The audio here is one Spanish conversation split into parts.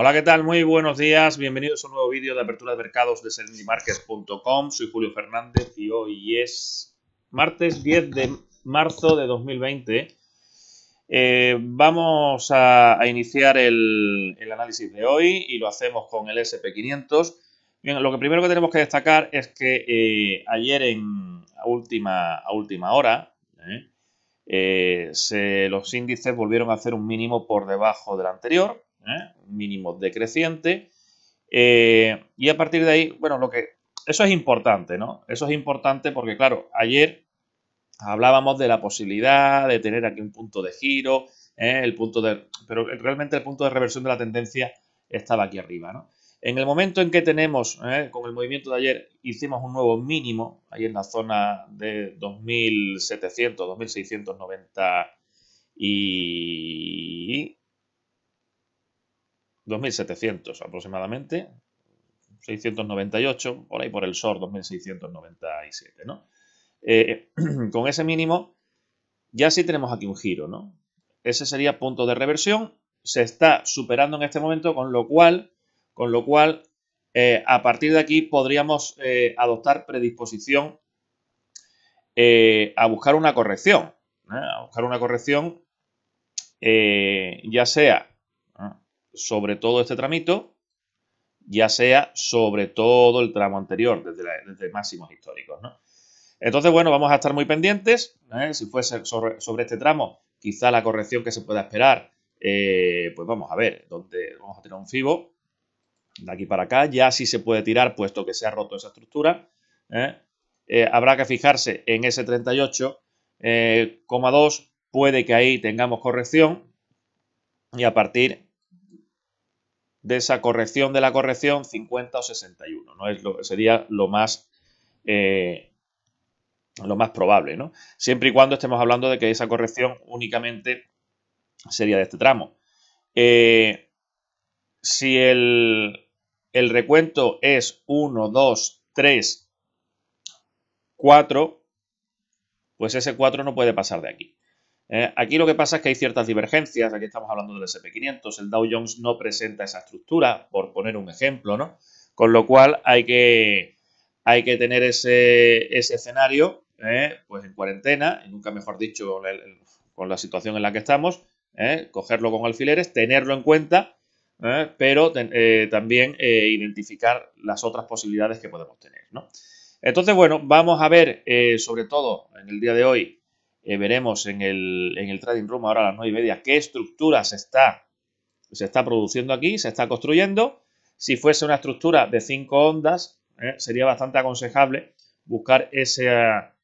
Hola, ¿qué tal? Muy buenos días. Bienvenidos a un nuevo vídeo de apertura de mercados de serendimarkets.com. Soy Julio Fernández y hoy es martes 10 de marzo de 2020. Eh, vamos a, iniciar el, análisis de hoy y lo hacemos con el SP500. lo que primero que tenemos que destacar es que eh, ayer en a última, última hora, ¿eh? los índices volvieron a hacer un mínimo por debajo del anterior ¿eh? mínimo decreciente. Eh, y a partir de ahí, bueno, lo que eso es importante, ¿no? Eso es importante porque, claro, ayer hablábamos de la posibilidad de tener aquí un punto de giro, ¿eh? el punto de, pero realmente el punto de reversión de la tendencia estaba aquí arriba, ¿no? En el momento en que tenemos, con el movimiento de ayer, hicimos un nuevo mínimo, ahí en la zona de 2.700, 2.690 y 2.700 aproximadamente, 698, por ahí por el SOR 2.697, ¿no? Eh, con ese mínimo, ya sí tenemos aquí un giro, ¿no? Ese sería punto de reversión, se está superando en este momento, con lo cual, con lo cual eh, a partir de aquí podríamos eh, adoptar predisposición a buscar una corrección, a buscar una corrección ya sea sobre todo este tramito, ya sea sobre todo el tramo anterior, desde, máximos históricos. Entonces, bueno, vamos a estar muy pendientes. ¿eh? Si fuese sobre, este tramo, quizá la corrección que se pueda esperar, eh, pues vamos a ver, dónde vamos a tener un FIBO de aquí para acá. Ya sí se puede tirar, puesto que se ha roto esa estructura. ¿eh? habrá que fijarse en ese 38,2. puede que ahí tengamos corrección. Y a partir de esa corrección de la corrección 50 o 61, ¿no? Es lo, sería lo más, eh, lo más probable, ¿no? Siempre y cuando estemos hablando de que esa corrección únicamente sería de este tramo. Eh, si el, el recuento es 1, 2, 3, 4, pues ese 4 no puede pasar de aquí. Eh, aquí lo que pasa es que hay ciertas divergencias, aquí estamos hablando del SP500, el Dow Jones no presenta esa estructura, por poner un ejemplo, ¿no? Con lo cual hay que, hay que tener ese, escenario eh, pues en cuarentena, y nunca mejor dicho con, la situación en la que estamos, eh, cogerlo con alfileres, tenerlo en cuenta, pero también identificar las otras posibilidades que podemos tener, Entonces, bueno, vamos a ver sobre todo en el día de hoy eh, veremos en el, Trading Room ahora a las 9 y media qué estructura se está, se está produciendo aquí, se está construyendo. Si fuese una estructura de 5 ondas, eh, sería bastante aconsejable buscar esa,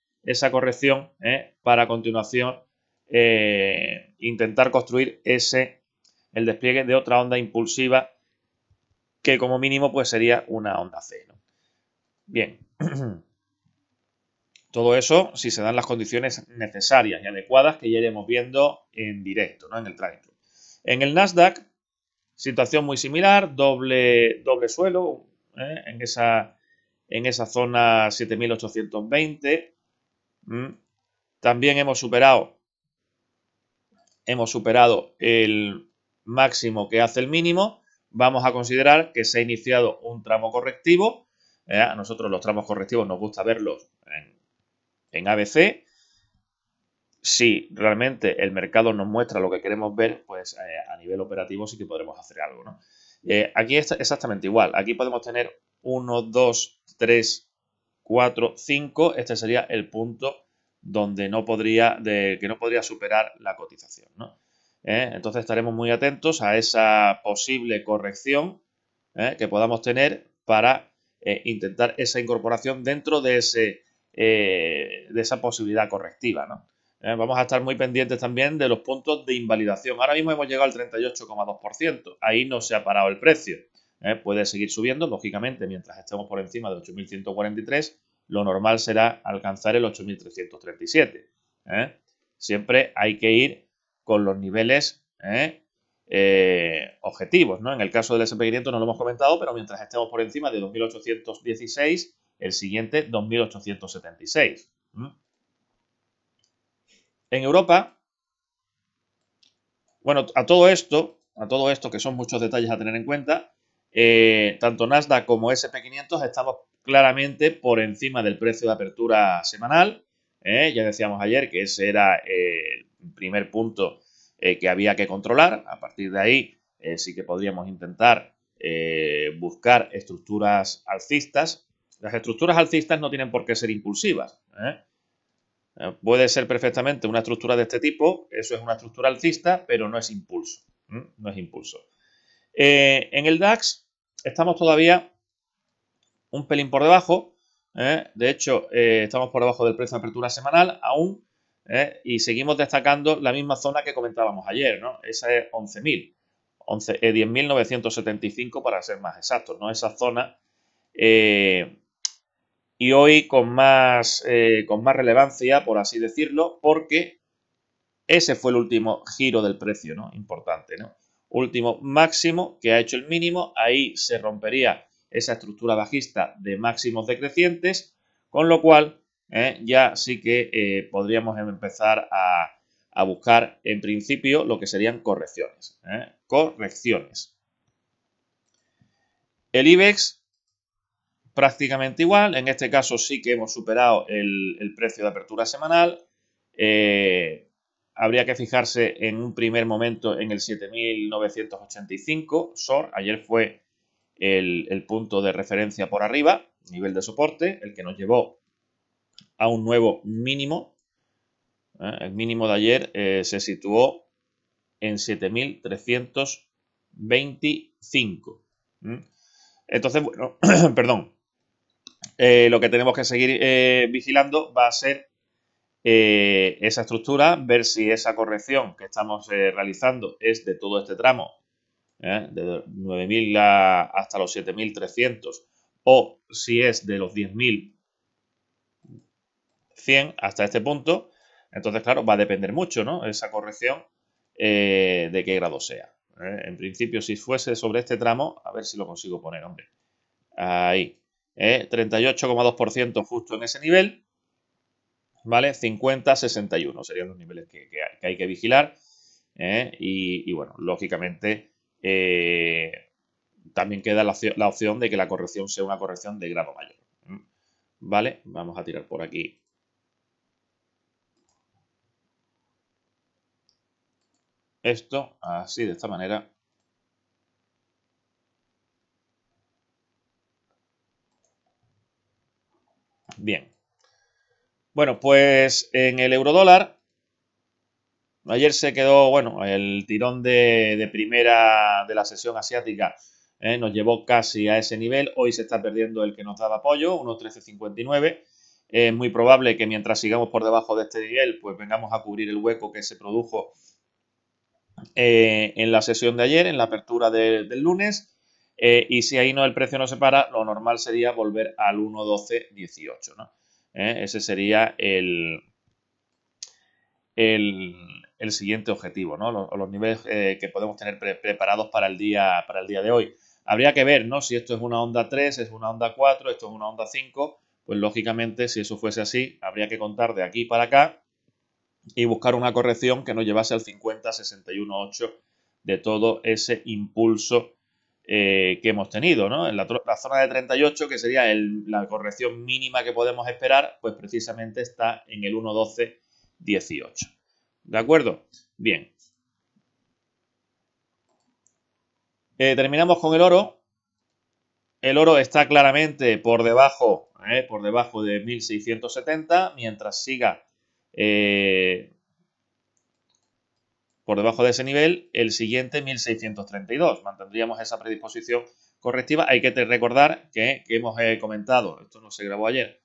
corrección eh, para a continuación intentar construir ese, el despliegue de otra onda impulsiva que como mínimo pues sería una onda C. Bien. Todo eso si se dan las condiciones necesarias y adecuadas que ya iremos viendo en directo, ¿no? en el trading. En el Nasdaq, situación muy similar, doble, doble suelo ¿eh? en, esa, en esa zona 7820. También hemos superado, hemos superado el máximo que hace el mínimo. Vamos a considerar que se ha iniciado un tramo correctivo. ¿eh? A nosotros los tramos correctivos nos gusta verlos en en ABC. Si realmente el mercado nos muestra lo que queremos ver, pues eh, a nivel operativo sí que podremos hacer algo. Eh, aquí es exactamente igual. Aquí podemos tener 1, 2, 3, 4, 5. Este sería el punto donde no podría, que no podría superar la cotización. Eh, entonces estaremos muy atentos a esa posible corrección que podamos tener para intentar esa incorporación dentro de ese eh, de esa posibilidad correctiva. Eh, vamos a estar muy pendientes también de los puntos de invalidación. Ahora mismo hemos llegado al 38,2%. Ahí no se ha parado el precio. Eh, puede seguir subiendo, lógicamente, mientras estemos por encima de 8.143, lo normal será alcanzar el 8.337. Siempre hay que ir con los niveles objetivos. ¿no? En el caso del SP500 no lo hemos comentado, pero mientras estemos por encima de 2.816, el siguiente 2876. En Europa, bueno, a todo esto, a todo esto, que son muchos detalles a tener en cuenta, eh, tanto Nasdaq como SP500 estamos claramente por encima del precio de apertura semanal. ¿eh? ya decíamos ayer que ese era eh, el primer punto que había que controlar. A partir de ahí sí que podríamos intentar buscar estructuras alcistas las estructuras alcistas no tienen por qué ser impulsivas. ¿eh? Eh, puede ser perfectamente una estructura de este tipo, eso es una estructura alcista, pero no es impulso. No es impulso. Eh, en el DAX estamos todavía un pelín por debajo. De hecho, estamos por debajo del precio de apertura semanal aún. Y seguimos destacando la misma zona que comentábamos ayer, ¿no? Esa es 11.000. 10.975 para ser más exactos, ¿no? Esa zona y hoy con más, eh, con más relevancia, por así decirlo, porque ese fue el último giro del precio, ¿no? Importante, ¿no? Último máximo que ha hecho el mínimo, ahí se rompería esa estructura bajista de máximos decrecientes, con lo cual ¿eh? ya sí que eh, podríamos empezar a, buscar en principio lo que serían correcciones. correcciones. El IBEX prácticamente igual. En este caso sí que hemos superado el, precio de apertura semanal. Eh, habría que fijarse en un primer momento en el 7.985 SOR. Ayer fue el, punto de referencia por arriba, nivel de soporte, el que nos llevó a un nuevo mínimo. Eh, el mínimo de ayer eh, se situó en 7.325. Mm. Entonces, bueno, perdón, eh, lo que tenemos que seguir eh, vigilando va a ser eh, esa estructura, ver si esa corrección que estamos realizando es de todo este tramo, de 9.000 hasta los 7.300, o si es de los 10.100 hasta este punto. Entonces, claro, va a depender mucho, Esa corrección de qué grado sea. En principio, si fuese sobre este tramo, a ver si lo consigo poner, hombre. Ahí, 38,2% ¿eh? justo en ese nivel, ¿vale? 50-61 serían los niveles que, hay, que, vigilar. ¿eh? Y, bueno, lógicamente eh, también queda la opción, la opción de que la corrección sea una corrección de grado mayor. ¿Vale? Vamos a tirar por aquí esto así de esta manera Bien. Bueno, pues en el eurodólar, ayer se quedó, bueno, el tirón de, primera de la sesión asiática eh, nos llevó casi a ese nivel. Hoy se está perdiendo el que nos daba apoyo, 1.1359. Eh, es muy probable que mientras sigamos por debajo de este nivel, pues vengamos a cubrir el hueco que se produjo eh, en la sesión de ayer, en la apertura del lunes. Eh, y si ahí no el precio no se para, lo normal sería volver al 1.12.18. ¿no? Eh, ese sería el, el, siguiente objetivo, ¿no? los, niveles eh, que podemos tener preparados para el, día, para el día de hoy. Habría que ver ¿no? si esto es una onda 3, es una onda 4, esto es una onda 5. Pues lógicamente, si eso fuese así, habría que contar de aquí para acá y buscar una corrección que nos llevase al 50, 61, 8 de todo ese impulso eh, que hemos tenido, ¿no? En la, zona de 38, que sería la corrección mínima que podemos esperar, pues precisamente está en el 1.12.18. ¿De acuerdo? Bien. Eh, terminamos con el oro. El oro está claramente por debajo, ¿eh? por debajo de 1670, mientras siga por debajo de ese nivel, el siguiente 1632. Mantendríamos esa predisposición correctiva. Hay que recordar que, hemos eh, comentado, esto no se grabó ayer,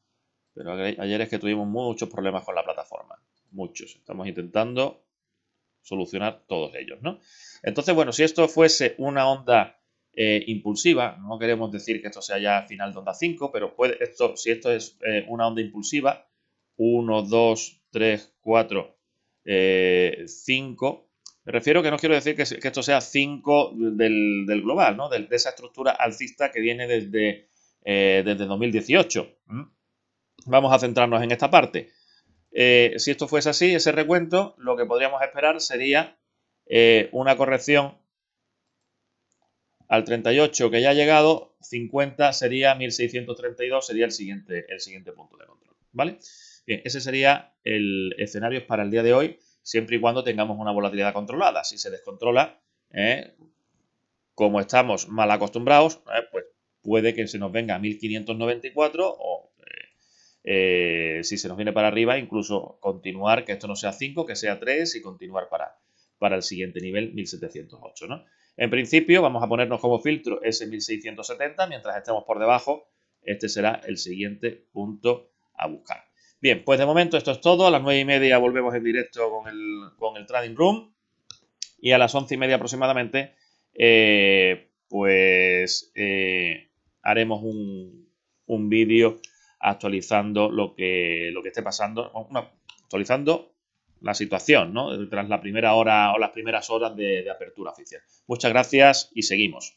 pero ayer es que tuvimos muchos problemas con la plataforma. Muchos. Estamos intentando solucionar todos ellos, Entonces, bueno, si esto fuese una onda eh, impulsiva, no queremos decir que esto sea ya final de onda 5, pero puede, esto, si esto es eh, una onda impulsiva, 1, 2, 3, 4, 5, me refiero que no quiero decir que, esto sea 5 del, global, ¿no? De, esa estructura alcista que viene desde, 2018. Eh, Vamos a centrarnos en esta parte. Eh, si esto fuese así, ese recuento, lo que podríamos esperar sería eh, una corrección al 38 que ya ha llegado, 50 sería 1632, sería el siguiente, el siguiente punto de control. ¿Vale? ese sería el escenario para el día de hoy siempre y cuando tengamos una volatilidad controlada. Si se descontrola, ¿eh? como estamos mal acostumbrados, ¿eh? pues puede que se nos venga a 1594 o eh, si se nos viene para arriba, incluso continuar, que esto no sea 5, que sea 3 y continuar para, para el siguiente nivel 1708. En principio vamos a ponernos como filtro ese 1670, mientras estemos por debajo, este será el siguiente punto a buscar. Bien, pues de momento esto es todo. A las nueve y media volvemos en directo con el, Trading Room. Y a las once y media aproximadamente, eh, pues eh, haremos un, un vídeo actualizando lo que, lo que esté pasando, actualizando la situación, ¿no? Tras la primera hora o las primeras horas de apertura oficial. Muchas gracias y seguimos.